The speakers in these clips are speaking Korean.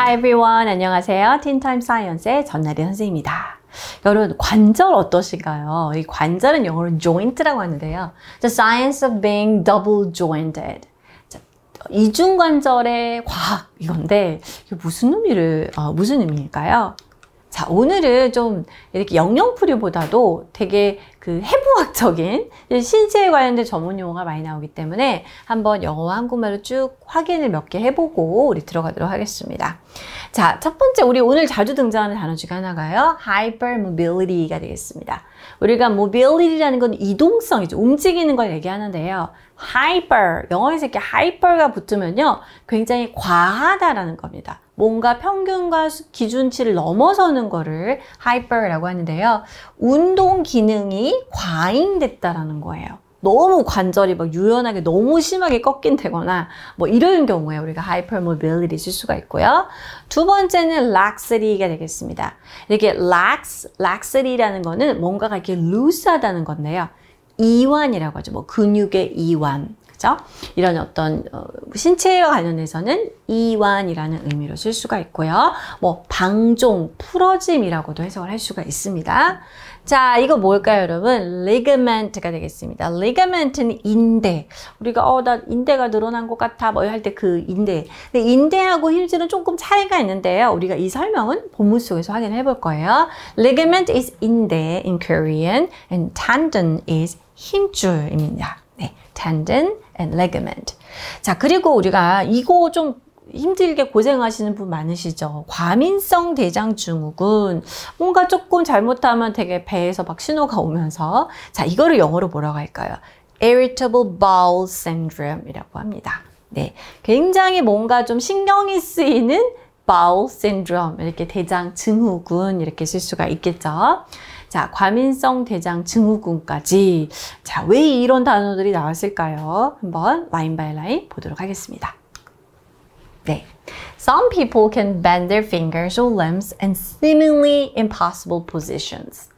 Hi everyone. 안녕하세요. 틴타임 사이언스의 전나리 선생입니다. 여러분 관절 어떠신가요? 이 관절은 영어로 joint라고 하는데요. The science of being double jointed. 이중관절의 과학 이건데 이게 무슨 의미를 어, 무슨 의미일까요? 자, 오늘은 좀 이렇게 영영풀이보다도 되게 그 해부학적인 신체에 관련된 전문 용어가 많이 나오기 때문에 한번 영어와 한국말로 쭉 확인을 몇 개 해보고 우리 들어가도록 하겠습니다. 자, 첫 번째 우리 오늘 자주 등장하는 단어 중에 하나가요. hypermobility가 되겠습니다. 우리가 mobility라는 건 이동성이죠. 움직이는 걸 얘기하는데요. hyper, 영어에서 이렇게 hyper가 붙으면요. 굉장히 과하다라는 겁니다. 뭔가 평균과 기준치를 넘어서는 거를 hyper라고 하는데요. 운동 기능이 과잉됐다라는 거예요. 너무 관절이 막 유연하게 너무 심하게 꺾인다거나 뭐 이런 경우에 우리가 hypermobility 있 수가 있고요. 두 번째는 laxity가 되겠습니다. 이렇게 lax, laxity라는 거는 뭔가가 이렇게 loose하다는 건데요. 이완이라고 하죠. 뭐 근육의 이완. 거죠. 이런 어떤 어, 신체와 관련해서는 이완이라는 의미로 쓸 수가 있고요. 뭐 방종, 풀어짐이라고도 해석을 할 수가 있습니다. 자, 이거 뭘까요, 여러분? ligament가 되겠습니다. ligament는 인대. 우리가 어, 나 인대가 늘어난 것 같아. 뭐 할 때 그 인대. 근데 인대하고 힐질은 조금 차이가 있는데요. 우리가 이 설명은 본문 속에서 확인해 볼 거예요. ligament is 인대 in Korean and tendon is 힘줄입니다. 네, tendon and ligament. 자, 그리고 우리가 이거 좀 힘들게 고생하시는 분 많으시죠. 과민성 대장증후군. 뭔가 조금 잘못하면 되게 배에서 막 신호가 오면서 자, 이거를 영어로 뭐라고 할까요? irritable bowel syndrome이라고 합니다. 네, 굉장히 뭔가 좀 신경이 쓰이는 bowel syndrome 이렇게 대장 증후군 이렇게 쓸 수가 있겠죠. 자, 과민성 대장 증후군까지. 자, 왜 이런 단어들이 나왔을까요? 한번 라인 바이 라인 보도록 하겠습니다. 네. Some people can bend their fingers or limbs in seemingly impossible positions.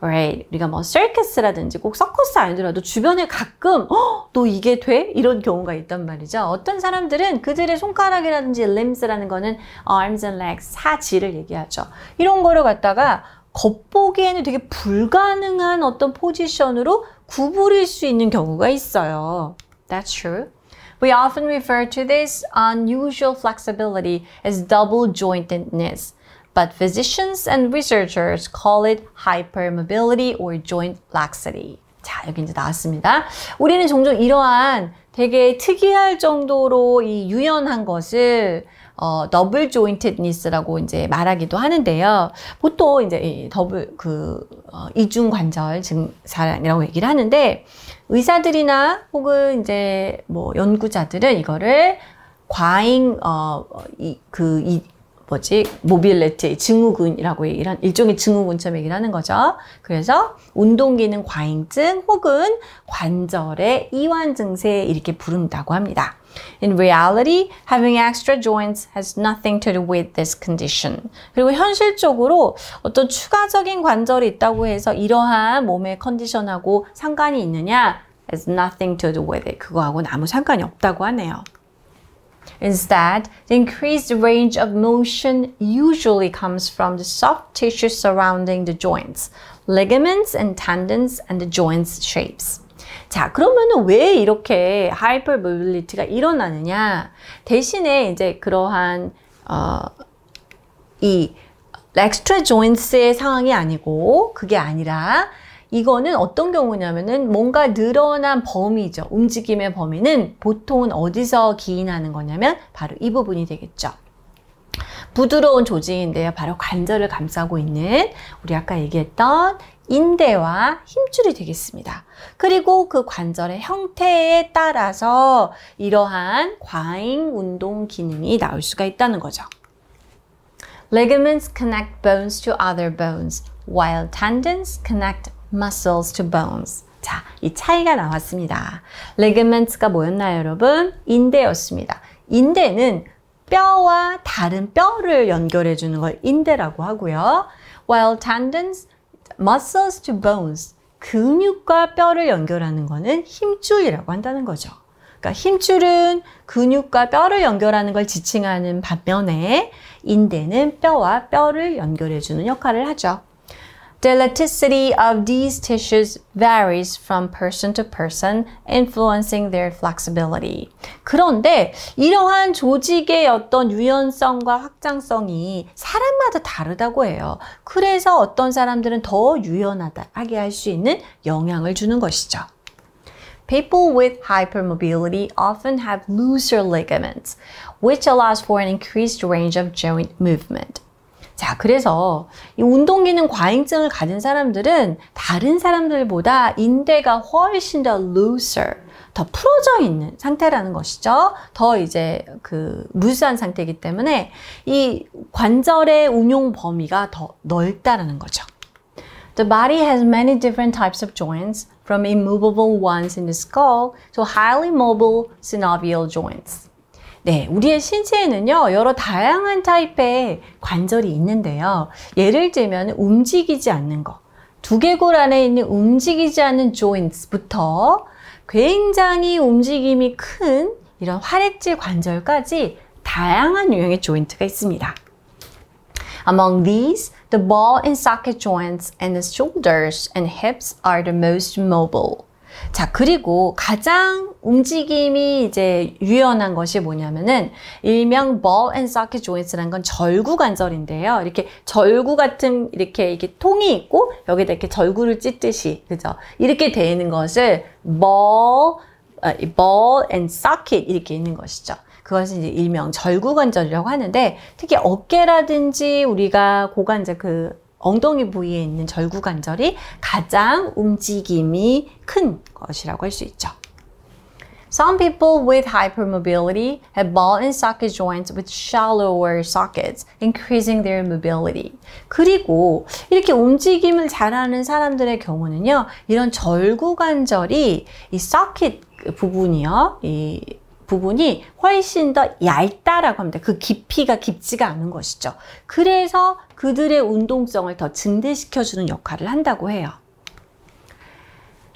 Right. 우리가 뭐 c i 스라든지꼭 서커스 아니더라도 주변에 가끔 또 이게 돼? 이런 경우가 있단 말이죠. 어떤 사람들은 그들의 손가락이라든지 limbs라는 거는 arms and legs, 사지를 얘기하죠. 이런 거를 갖다가 겉보기에는 되게 불가능한 어떤 포지션으로 구부릴 수 있는 경우가 있어요. That's true. We often refer to this unusual flexibility as double jointedness, but physicians and researchers call it hypermobility or joint laxity. 자, 여기 이제 나왔습니다. 우리는 종종 이러한 되게 특이할 정도로 이 유연한 것을 어, 더블 조인트니스라고 이제 말하기도 하는데요. 보통 이제 이 더블 그 어, 이중 관절 증상이라고 얘기를 하는데 의사들이나 혹은 이제 뭐 연구자들은 이거를 과잉 어 이 그이 그 뭐지 모빌레티 증후군이라고 얘기한 일종의 증후군처럼 얘기를 하는 거죠. 그래서 운동기능 과잉증 혹은 관절의 이완 증세 이렇게 부른다고 합니다. In reality, having extra joints has nothing to do with this condition. 그리고 현실적으로 어떤 추가적인 관절이 있다고 해서 이러한 몸의 컨디션하고 상관이 있느냐? has nothing to do with it. 그거하고 아무 상관이 없다고 하네요. Instead, the increased range of motion usually comes from the soft tissue surrounding the joints, ligaments and tendons and the joints shapes. 자, 그러면은 왜 이렇게 하이퍼 모빌리티가 일어나느냐? 대신에 이제 그러한 어, 이 렉스트라 조인스의 상황이 아니고 그게 아니라 이거는 어떤 경우냐면은 뭔가 늘어난 범위죠. 움직임의 범위는 보통은 어디서 기인하는 거냐면 바로 이 부분이 되겠죠. 부드러운 조직인데요. 바로 관절을 감싸고 있는 우리 아까 얘기했던 인대와 힘줄이 되겠습니다. 그리고 그 관절의 형태에 따라서 이러한 과잉 운동 기능이 나올 수가 있다는 거죠. Ligaments connect bones to other bones, while tendons connect muscles to bones. 자, 이 차이가 나왔습니다. ligament가 뭐였나요, 여러분? 인대였습니다. 인대는 뼈와 다른 뼈를 연결해 주는 걸 인대라고 하고요. While tendons, muscles to bones, 근육과 뼈를 연결하는 거는 힘줄이라고 한다는 거죠. 그러니까 힘줄은 근육과 뼈를 연결하는 걸 지칭하는 반면에 인대는 뼈와 뼈를 연결해 주는 역할을 하죠. The elasticity of these tissues varies from person to person, influencing their flexibility. 그런데 이러한 조직의 어떤 유연성과 확장성이 사람마다 다르다고 해요. 그래서 어떤 사람들은 더 유연하게 할 수 있는 영향을 주는 것이죠. People with hypermobility often have looser ligaments, which allows for an increased range of joint movement. 자, 그래서 이 운동기능 과잉증을 가진 사람들은 다른 사람들보다 인대가 훨씬 더 looser, 더 풀어져 있는 상태라는 것이죠. 더 이제 그 무수한 상태이기 때문에 이 관절의 운용 범위가 더 넓다라는 거죠. The body has many different types of joints, from immovable ones in the skull to highly mobile synovial joints. 네, 우리의 신체에는요, 여러 다양한 타입의 관절이 있는데요. 예를 들면 움직이지 않는 것, 두개골 안에 있는 움직이지 않는 조인트부터 굉장히 움직임이 큰 이런 활액질 관절까지 다양한 유형의 조인트가 있습니다. Among these, the ball and socket joints and the shoulders and hips are the most mobile. 자, 그리고 가장 움직임이 이제 유연한 것이 뭐냐면은 일명 ball and socket joints라는 건 절구 관절인데요. 이렇게 절구 같은 이렇게 이게 통이 있고 여기다 이렇게 절구를 찢듯이 그죠? 이렇게 되는 것을 ball 아, ball and socket 이렇게 있는 것이죠. 그것은 이제 일명 절구 관절이라고 하는데 특히 어깨라든지 우리가 고관절 그 엉덩이 부위에 있는 절구관절이 가장 움직임이 큰 것이라고 할 수 있죠. Some people with hypermobility have ball and socket joints with shallower sockets, increasing their mobility. 그리고 이렇게 움직임을 잘하는 사람들의 경우는요, 이런 절구관절이 이 socket 부분이요, 이 부분이 훨씬 더 얇다라고 합니다. 그 깊이가 깊지가 않은 것이죠. 그래서 그들의 운동성을 더 증대시켜주는 역할을 한다고 해요.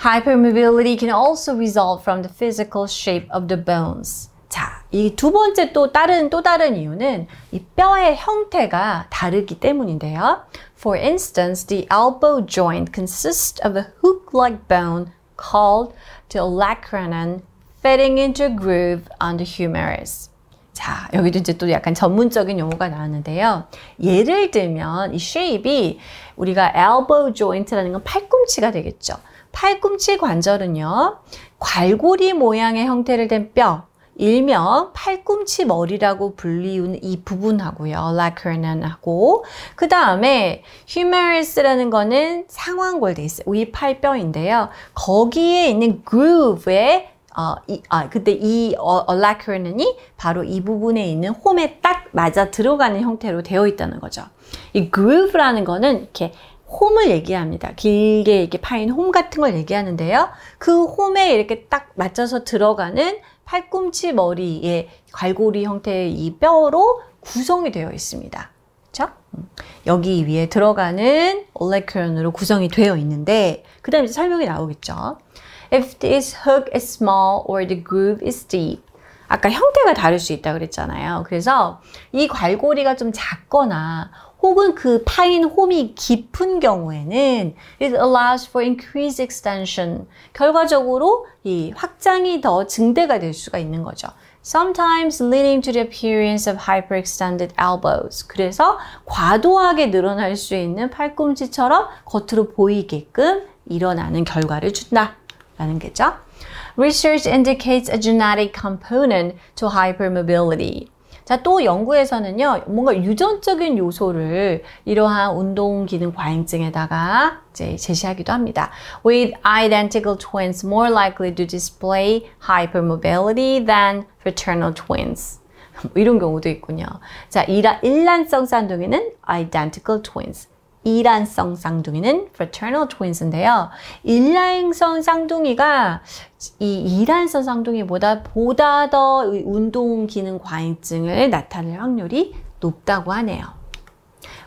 Hypermobility can also result from the physical shape of the bones. 자, 이 두 번째 또 다른 또 다른 이유는 이 뼈의 형태가 다르기 때문인데요. For instance, the elbow joint consists of a hook-like bone called the olecranon fitting into groove on the humerus. 자, 여기도 이제 또 약간 전문적인 용어가 나왔는데요. 예를 들면 이 shape이 우리가 elbow joint라는 건 팔꿈치가 되겠죠. 팔꿈치 관절은요. 괄고리 모양의 형태를 된 뼈, 일명 팔꿈치 머리라고 불리우는 이 부분하고요. 라커넌하고 그 다음에 humerus라는 거는 상완골 되있어요. 위팔뼈인데요. 거기에 있는 groove의 어, 이, 아, 그때 이 얼라크레는이 어, 바로 이 부분에 있는 홈에 딱 맞아 들어가는 형태로 되어 있다는 거죠. 이 g 루 o 라는 거는 이렇게 홈을 얘기합니다. 길게 이렇게 파인 홈 같은 걸 얘기하는데요. 그 홈에 이렇게 딱 맞춰서 들어가는 팔꿈치 머리의 갈고리 형태의 이 뼈로 구성이 되어 있습니다. 그렇죠? 여기 위에 들어가는 올레크론으로 구성이 되어 있는데 그 다음에 설명이 나오겠죠. if this hook is small or the groove is deep. 아까 형태가 다를 수 있다 그랬잖아요. 그래서 이 괄고리가 좀 작거나 혹은 그 파인 홈이 깊은 경우에는 it allows for increased extension. 결과적으로 이 확장이 더 증대가 될 수가 있는 거죠. sometimes leading to the appearance of hyperextended elbows. 그래서 과도하게 늘어날 수 있는 팔꿈치처럼 겉으로 보이게끔 일어나는 결과를 준다. 라는 거죠. Research indicates a genetic component to hypermobility. 자, 또 연구에서는요, 뭔가 유전적인 요소를 이러한 운동 기능 과잉증에다가 이제 제시하기도 합니다. With identical twins more likely to display hypermobility than fraternal twins. 이런 경우도 있군요. 자, 일란성 쌍둥이는 identical twins. 이란성 쌍둥이는 fraternal twins인데요. 일란성 쌍둥이가 이 이란성 쌍둥이보다 보다 더 운동 기능 과잉증을 나타낼 확률이 높다고 하네요.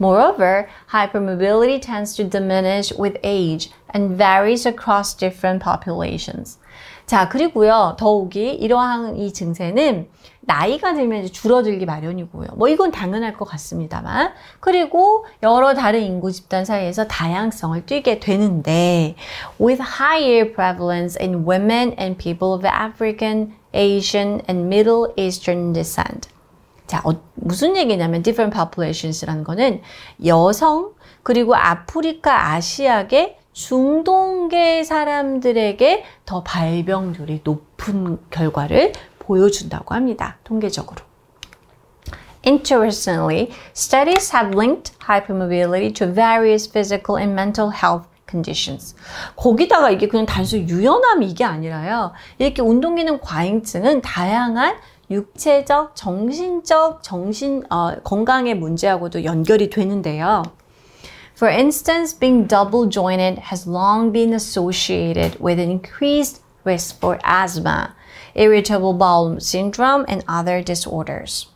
Moreover, hypermobility tends to diminish with age and varies across different populations. 자, 그리고요, 더욱이 이러한 이 증세는 나이가 들면 이제 줄어들기 마련이고요. 뭐 이건 당연할 것 같습니다만 그리고 여러 다른 인구 집단 사이에서 다양성을 띠게 되는데 with higher prevalence in women and people of African, Asian and Middle Eastern descent. 자, 어, 무슨 얘기냐면 different populations라는 거는 여성 그리고 아프리카, 아시아계 중동계 사람들에게 더 발병률이 높은 결과를 보여준다고 합니다. 통계적으로. Interestingly, studies have linked hypermobility to various physical and mental health conditions. 거기다가 이게 그냥 단순히 유연함이 이게 아니라요. 이렇게 운동기능 과잉증은 다양한 육체적, 정신적, 정신 어, 건강의 문제하고도 연결이 되는데요. For instance, being double jointed has long been associated with increased risk for asthma, irritable bowel syndrome, and other disorders.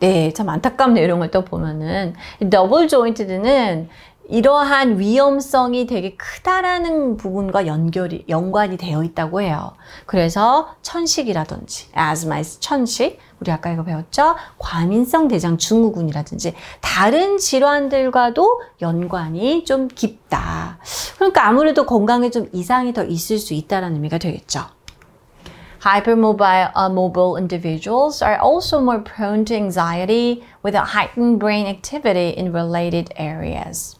네, 참 안타깝네요. 이런 걸또 보면은 더블 조인트드는 이러한 위험성이 되게 크다라는 부분과 연결이 연관이 되어 있다고 해요. 그래서 천식이라든지 아즈마이스 천식 우리 아까 이거 배웠죠? 과민성 대장 증후군이라든지 다른 질환들과도 연관이 좀 깊다. 그러니까 아무래도 건강에 좀 이상이 더 있을 수 있다라는 의미가 되겠죠. Hypermobile uh, mobile individuals are also more prone to anxiety with a heightened brain activity in related areas.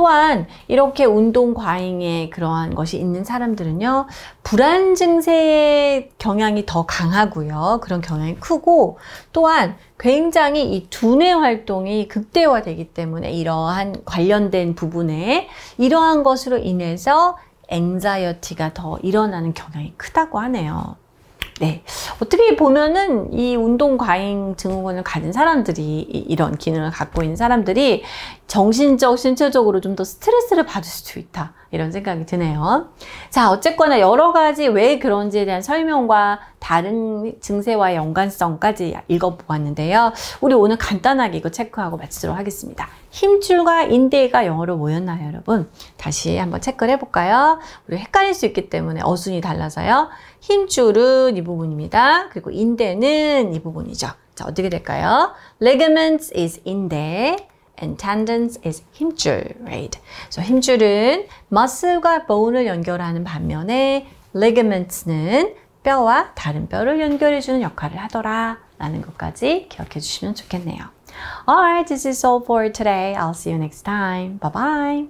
또한 이렇게 운동 과잉에 그러한 것이 있는 사람들은요 불안 증세의 경향이 더 강하고요 그런 경향이 크고 또한 굉장히 이 두뇌 활동이 극대화되기 때문에 이러한 관련된 부분에 이러한 것으로 인해서 앵자이어티가 더 일어나는 경향이 크다고 하네요. 네. 어떻게 보면은 이 운동 과잉 증후군을 가진 사람들이 이런 기능을 갖고 있는 사람들이 정신적, 신체적으로 좀 더 스트레스를 받을 수도 있다. 이런 생각이 드네요. 자, 어쨌거나 여러 가지 왜 그런지에 대한 설명과 다른 증세와 연관성까지 읽어보았는데요. 우리 오늘 간단하게 이거 체크하고 마치도록 하겠습니다. 힘줄과 인대가 영어로 뭐였나요, 여러분? 다시 한번 체크를 해볼까요? 우리 헷갈릴 수 있기 때문에 어순이 달라서요. 힘줄은 이 부분입니다. 그리고 인대는 이 부분이죠. 자, 어떻게 될까요? Ligaments is 인대. and tendons is 힘줄, right? So 힘줄은 muscle과 bone을 연결하는 반면에 ligaments는 뼈와 다른 뼈를 연결해주는 역할을 하더라 라는 것까지 기억해 주시면 좋겠네요. All right, this is all for today. I'll see you next time. Bye bye.